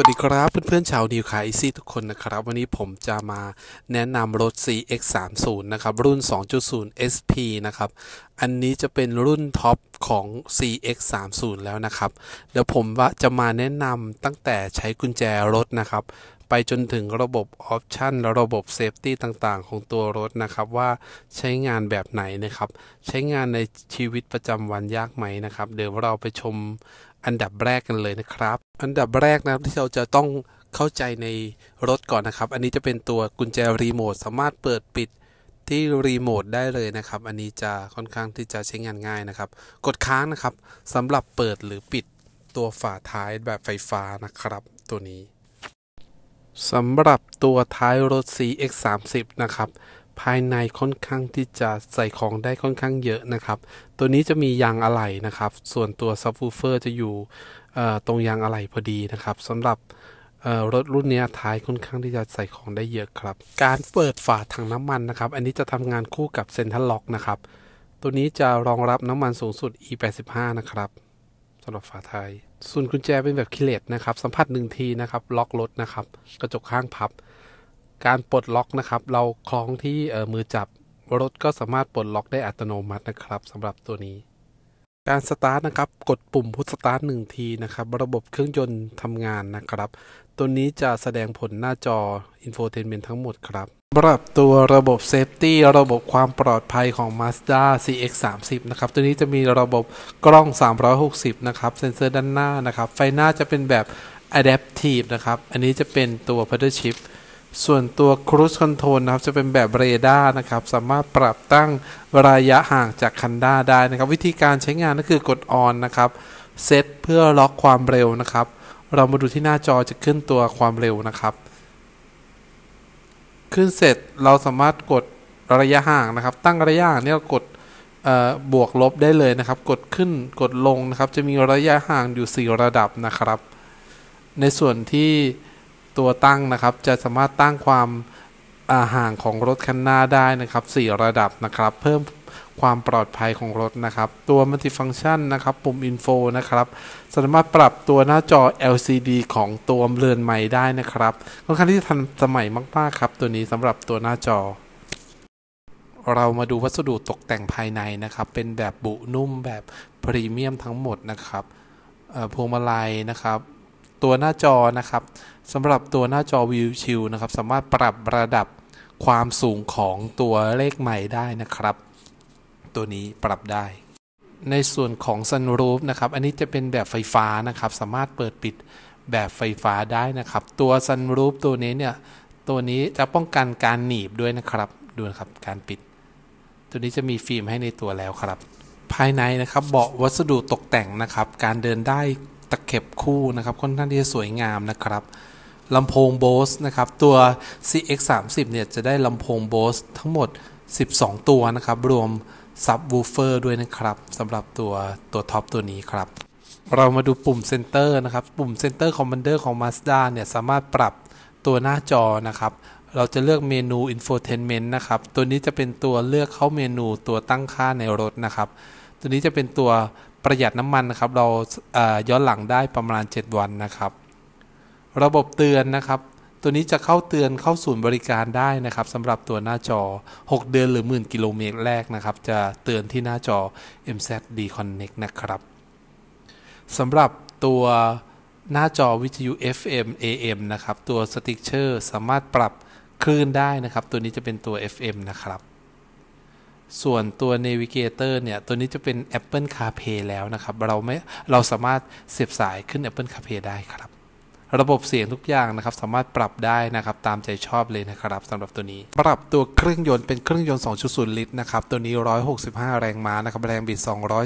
วัสดีครับเพื่อนๆชาวดีวคาอีซี่ทุกคนนะครับ วันนี้ผมจะมาแนะนำรถ CX 3 0นะครับรุ่น 2.0 SP นะครับ อันนี้จะเป็นรุ่นท็อปของ CX 3 0แล้วนะครับเดี๋ยวผมว่าจะมาแนะนำตั้งแต่ใช้กุญแจรถนะครับไปจนถึงระบบออปชันระบบเซฟตี้ต่างๆ ของตัวรถนะครับว่าใช้งานแบบไหนนะครับ ใช้งานในชีวิตประจำวันยากไหมนะครับ เดี๋ยวเราไปชมอันดับแรกกันเลยนะครับ อันดับแรกนะครับที่เราจะต้องเข้าใจในรถก่อนนะครับ อันนี้จะเป็นตัวกุญแจรีโมทสามารถเปิดปิดที่รีโมทได้เลยนะครับ อันนี้จะค่อนข้างที่จะใช้งานง่ายนะครับกดค้างนะครับสำหรับเปิดหรือปิดตัวฝาท้ายแบบไฟฟ้านะครับตัวนี้สำหรับตัวท้ายรถ CX30 นะครับ ภายในค่อนข้างที่จะใส่ของได้ค่อนข้างเยอะนะครับ ตัวนี้จะมียางอะไหล่นะครับ ส่วนตัวซับวูเฟอร์จะอยู่ตรงยางอะไหล่พอดีนะครับสำหรับรถรุ่นนี้ท้ายค่อนข้างที่จะใส่ของได้เยอะครับ การเปิดฝาถังน้ำมันนะครับ อันนี้จะทำงานคู่กับเซ็นทัลล็อกนะครับ ตัวนี้จะรองรับน้ำมันสูงสุด E85 นะครับสำหรับฝาท้ายส่วนกุญแจเป็นแบบคิเลตนะครับสัมผัสหนึ่งทีนะครับ ล็อกรถนะครับ กระจกข้างพับ การปลดล็อกนะครับ เราคล้องที่มือจับ รถก็สามารถปลดล็อกได้อัตโนมัตินะครับสำหรับตัวนี้ การสตาร์ทนะครับ กดปุ่มพุทสตาร์ทหนึ่งทีนะครับระบบเครื่องยนต์ทำงานนะครับตัวนี้จะแสดงผลหน้าจอ Infotainment ทั้งหมดครับปรับตัวระบบเซฟตี้ระบบความปลอดภัยของ Mazda CX-30 นะครับ ตัวนี้จะมีระบบกล้อง 360 นะครับเซ็นเซอร์ด้านหน้านะครับ ไฟหน้าจะเป็นแบบ Adaptive นะครับ อันนี้จะเป็นตัว p a t d l e s h i p ส่วนตัว Cruise Control นะครับ จะเป็นแบบเรดาร์นะครับ สามารถปรับตั้งระยะห่างจากคันด้าได้นะครับ วิธีการใช้งานก็คือกด On นะครับเซตเพื่อล็อกความเร็วนะครับเรามาดูที่หน้าจอจะขึ้นตัวความเร็วนะครับ ขึ้นเสร็จเราสามารถกดระยะห่างนะครับ ตั้งระยะห่างเนี่กดบวกลบได้เลยนะครับ กดขึ้นกดลงนะครับจะมีระยะห่างอยู่ 4 ระดับนะครับ ในส่วนที่ตัวตั้งนะครับจะสามารถตั้งความห่างของรถคันหน้าได้นะครับ 4 ระดับนะครับ เพิ่มความปลอดภัยของรถนะครับ ตัวมัลติฟังก์ชันนะครับ ปุ่ม อินโฟนะครับ สามารถปรับตัวหน้าจอ LCD ของตัวเรือนใหม่ได้นะครับค่อนข้างที่ทันสมัยมาก ๆครับตัวนี้สำหรับตัวหน้าจอ เรามาดูวัสดุตกแต่งภายในนะครับ เป็นแบบบุนุ่มแบบพรีเมียมทั้งหมดนะครับพวงมาลัยนะครับ ตัวหน้าจอนะครับสำหรับตัวหน้าจอวิวชิลนะครับ สามารถปรับระดับความสูงของตัวเลขใหม่ได้นะครับตัวนี้ปรับได้ ในส่วนของซันรูฟนะครับ อันนี้จะเป็นแบบไฟฟ้า นะครับ สามารถเปิดปิดแบบไฟฟ้าได้นะครับ ตัวซันรูฟตัวนี้ เนี่ย ตัวนี้จะป้องกันการหนีบด้วย นะครับ ดูนะครับ การปิด ตัวนี้จะมีฟิล์มให้ในตัวแล้วครับ ภายในนะครับ เบาะวัสดุตกแต่ง นะครับ การเดินได้ตะเข็บคู่นะครับ ค่อนข้างที่จะสวยงามนะครับ ลำโพงโบสนะครับ ตัว CX 3 0เนี่ยจะได้ลำโพงโบสทั้งหมด 12 ตัวนะครับ รวมซับวูเฟอร์ด้วยนะครับสำหรับตัวตัวท็อปตัวนี้ครับ เรามาดูปุ่มเซนเตอร์นะครับ ปุ่มเซนเตอร์คอมมานเดอร์ของ Mazda เนี่ยสามารถปรับตัวหน้าจอนะครับ เราจะเลือกเมนู Infotainment นะครับ ตัวนี้จะเป็นตัวเลือกเข้าเมนูตัวตั้งค่าในรถนะครับ ตัวนี้จะเป็นตัวประหยัดน้ำมันนะครับ เราย้อนหลังได้ประมาณ 7 วันนะครับ ระบบเตือนนะครับตัวนี้จะเข้าเตือนเข้าศูนย์บริการได้นะครับสำหรับตัวหน้าจอ 6 เดือนหรือหมื่นกิโลเมตรแรกนะครับ จะเตือนที่หน้าจอ MZ D Connect นะครับสำหรับตัวหน้าจอวิทยุ FM AM นะครับตัวสติ๊กเชอร์สามารถปรับคลื่นได้นะครับ ตัวนี้จะเป็นตัว FM นะครับ ส่วนตัว Navigator เนี่ยตัวนี้จะเป็น Apple CarPlay แล้วนะครับเราไม่เราสามารถเสียบสายขึ้น Apple CarPlay ได้ครับระบบเสียงทุกอย่างนะครับสามารถปรับได้นะครับ ตามใจชอบเลยนะครับสำหรับตัวนี้ ปรับตัวเครื่องยนต์เป็นเครื่องยนต์2.0ลิตรนะครับ ตัวนี้ 165 แรงม้านะครับแรงบิด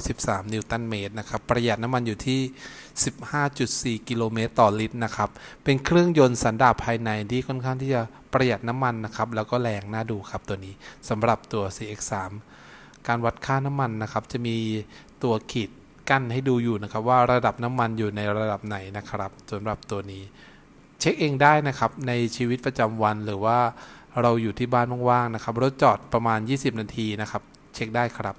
213 นิวตันเมตรนะครับประหยัดน้ำมันอยู่ที่ 15.4 กิโลเมตรต่อลิตรนะครับ เป็นเครื่องยนต์สันดาปภายในที่ค่อนข้างที่จะประหยัดน้ำมันนะครับแล้วก็แรงน่าดูครับตัวนี้สำหรับตัว CX3 การวัดค่าน้ำมันนะครับจะมีตัวขีดกั้นให้ดูอยู่นะครับ ว่าระดับน้ำมันอยู่ในระดับไหน นะ ครับสำหรับตัวนี้ เช็คเองได้นะครับ ในชีวิตประจำวันหรือว่าเราอยู่ที่บ้านว่างๆนะ ครับรถจอดประมาณ 20 นาที นะ ครับเช็คได้ครับ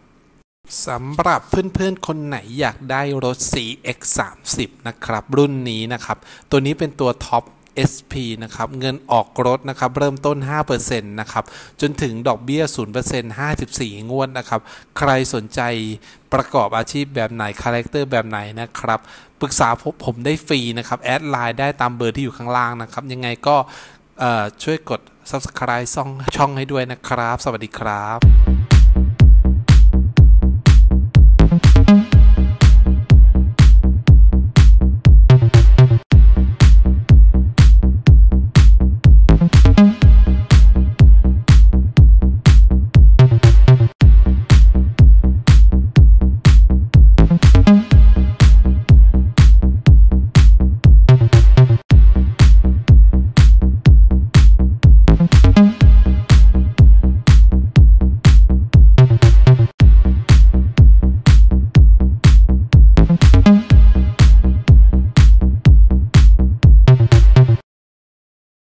สำหรับเพื่อนๆคนไหนอยากได้รถ CX30 นะ ครับ รุ่นนี้ นะ ครับตัวนี้เป็นตัวท็อป SP นะครับ เงินออกรถ นะครับ เริ่มต้น 5%นะครับ จนถึงดอกเบี้ย 0% 54 งวดนะครับ ใครสนใจประกอบอาชีพแบบไหน คาแรคเตอร์แบบไหนนะครับ ปรึกษาผมได้ฟรีนะครับ แอดไลน์ได้ตามเบอร์ที่อยู่ข้างล่างนะครับ ยังไงก็ช่วยกด subscribe ช่องให้ด้วยนะครับ สวัสดีครับ